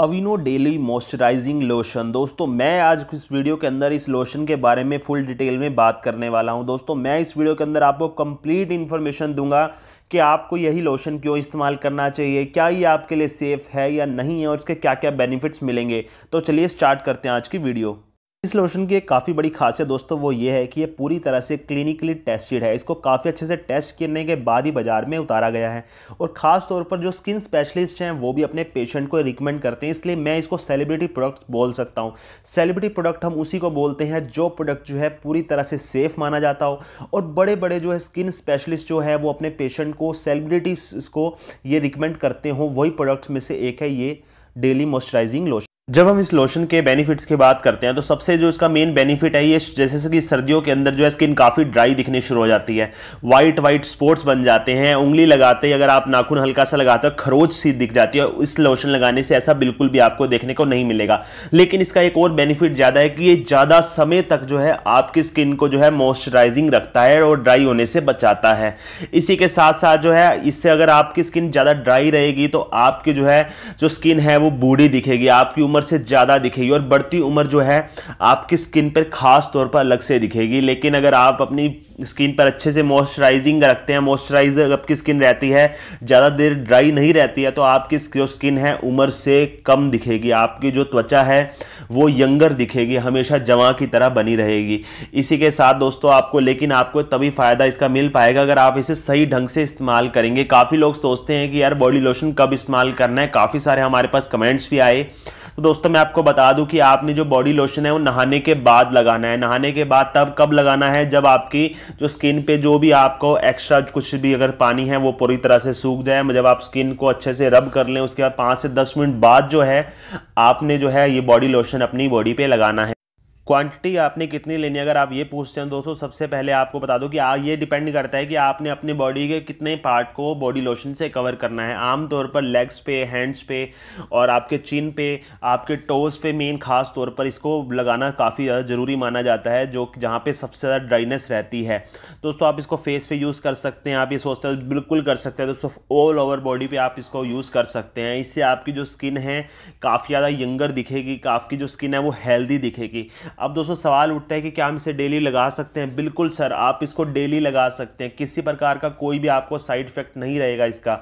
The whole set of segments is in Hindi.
अविनो डेली मॉइस्चराइजिंग लोशन दोस्तों मैं आज इस वीडियो के अंदर इस लोशन के बारे में फुल डिटेल में बात करने वाला हूं दोस्तों मैं इस वीडियो के अंदर आपको कंप्लीट इन्फॉर्मेशन दूंगा कि आपको यही लोशन क्यों इस्तेमाल करना चाहिए क्या ये आपके लिए सेफ़ है या नहीं है और इसके क्या क्या बेनिफिट्स मिलेंगे तो चलिए स्टार्ट करते हैं आज की वीडियो इस लोशन की एक काफ़ी बड़ी खासियत दोस्तों वो ये है कि ये पूरी तरह से क्लिनिकली टेस्टेड है इसको काफ़ी अच्छे से टेस्ट करने के बाद ही बाज़ार में उतारा गया है और ख़ास तौर पर जो स्किन स्पेशलिस्ट हैं वो भी अपने पेशेंट को रिकमेंड करते हैं इसलिए मैं इसको सेलिब्रिटी प्रोडक्ट बोल सकता हूँ सेलिब्रिटी प्रोडक्ट हम उसी को बोलते हैं जो प्रोडक्ट जो है पूरी तरह से सेफ़ माना जाता हो और बड़े बड़े जो है स्किन स्पेशलिस्ट जो है वो अपने पेशेंट को सेलिब्रिटीज़ को ये रिकमेंड करते हों वही प्रोडक्ट्स में से एक है ये डेली मॉइस्चराइजिंग लोशन जब हम इस लोशन के बेनिफिट्स की बात करते हैं तो सबसे जो इसका मेन बेनिफिट है ये जैसे कि सर्दियों के अंदर जो है स्किन काफ़ी ड्राई दिखने शुरू हो जाती है वाइट वाइट स्पॉट्स बन जाते हैं उंगली लगाते अगर आप नाखून हल्का सा लगाते हो खरोच सी दिख जाती है इस लोशन लगाने से ऐसा बिल्कुल भी आपको देखने को नहीं मिलेगा लेकिन इसका एक और बेनिफिट ज़्यादा है कि ये ज़्यादा समय तक जो है आपकी स्किन को जो है मॉइस्चराइजिंग रखता है और ड्राई होने से बचाता है इसी के साथ साथ जो है इससे अगर आपकी स्किन ज़्यादा ड्राई रहेगी तो आपकी जो है जो स्किन है वो बूढ़ी दिखेगी आपकी उम्र उम्र से ज़्यादा दिखेगी और बढ़ती उम्र जो है आपकी स्किन पर ख़ास तौर पर अलग से दिखेगी लेकिन अगर आप अपनी स्किन पर अच्छे से मॉइस्चराइजिंग रखते हैं मॉइस्चराइजर आपकी स्किन रहती है ज़्यादा देर ड्राई नहीं रहती है तो आपकी जो स्किन है उम्र से कम दिखेगी आपकी जो त्वचा है वो यंगर दिखेगी हमेशा जमा की तरह बनी रहेगी इसी के साथ दोस्तों आपको लेकिन आपको तभी फ़ायदा इसका मिल पाएगा अगर आप इसे सही ढंग से इस्तेमाल करेंगे काफ़ी लोग सोचते हैं कि यार बॉडी लोशन कब इस्तेमाल करना है काफ़ी सारे हमारे पास कमेंट्स भी आए तो दोस्तों मैं आपको बता दूं कि आपने जो बॉडी लोशन है वो नहाने के बाद लगाना है नहाने के बाद तब कब लगाना है जब आपकी जो स्किन पे जो भी आपको एक्स्ट्रा कुछ भी अगर पानी है वो पूरी तरह से सूख जाए जब आप स्किन को अच्छे से रब कर लें उसके बाद पाँच से दस मिनट बाद जो है आपने जो है ये बॉडी लोशन अपनी बॉडी पे लगाना है क्वांटिटी आपने कितनी लेनी है अगर आप ये पूछते हैं दोस्तों सबसे पहले आपको बता दो कि आ, ये डिपेंड करता है कि आपने अपने बॉडी के कितने पार्ट को बॉडी लोशन से कवर करना है आमतौर पर लेग्स पे हैंड्स पे और आपके चिन पे आपके टोज़ पे मेन ख़ास तौर पर इसको लगाना काफ़ी ज़्यादा ज़रूरी माना जाता है जो जहाँ पर सबसे ज़्यादा ड्राइनेस रहती है दोस्तों आप इसको फेस पर यूज़ कर सकते हैं आप ये सोचते हैं बिल्कुल कर सकते हैं दोस्तों ऑल ओवर बॉडी पर आप इसको यूज़ कर सकते हैं इससे आपकी जो स्किन है काफ़ी ज़्यादा यंगर दिखेगी आपकी जो स्किन है वो हेल्दी दिखेगी अब दोस्तों सवाल उठता है कि क्या हम इसे डेली लगा सकते हैं बिल्कुल सर आप इसको डेली लगा सकते हैं किसी प्रकार का कोई भी आपको साइड इफेक्ट नहीं रहेगा इसका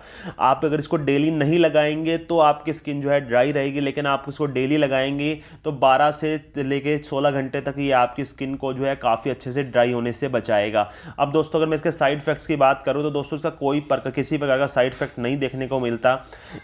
आप अगर इसको डेली नहीं लगाएंगे तो आपकी स्किन जो है ड्राई रहेगी लेकिन आप इसको डेली लगाएंगे तो बारह से लेके सोलह घंटे तक ये आपकी स्किन को जो है काफ़ी अच्छे से ड्राई होने से बचाएगा अब दोस्तों अगर मैं इसके साइड इफेक्ट्स की बात करूँ तो दोस्तों इसका कोई किसी प्रकार का साइड इफेक्ट नहीं देखने को मिलता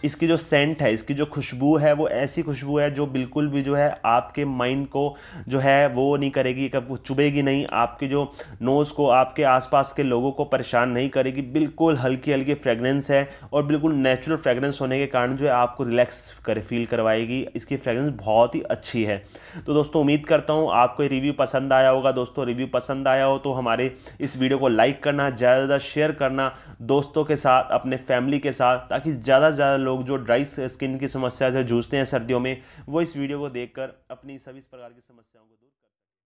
इसकी जो सेंट है इसकी जो खुशबू है वो ऐसी खुशबू है जो बिल्कुल भी जो है आपके माइंड को जो है वो नहीं करेगी कब चुभेगी नहीं आपके जो नोज़ को आपके आसपास के लोगों को परेशान नहीं करेगी बिल्कुल हल्की हल्की फ्रेगरेंस है और बिल्कुल नेचुरल फ्रेगरेंस होने के कारण जो है आपको रिलैक्स कर फील करवाएगी इसकी फ्रेगरेंस बहुत ही अच्छी है तो दोस्तों उम्मीद करता हूँ आपको रिव्यू पसंद आया होगा दोस्तों रिव्यू पसंद आया हो तो हमारे इस वीडियो को लाइक करना ज़्यादा ज़्यादा शेयर करना दोस्तों के साथ अपने फैमिली के साथ ताकि ज़्यादा से ज़्यादा लोग जो ड्राई स्किन की समस्या से जूझते हैं सर्दियों में वो इस वीडियो को देखकर अपनी सभी इस प्रकार की समस्याओं algo duro.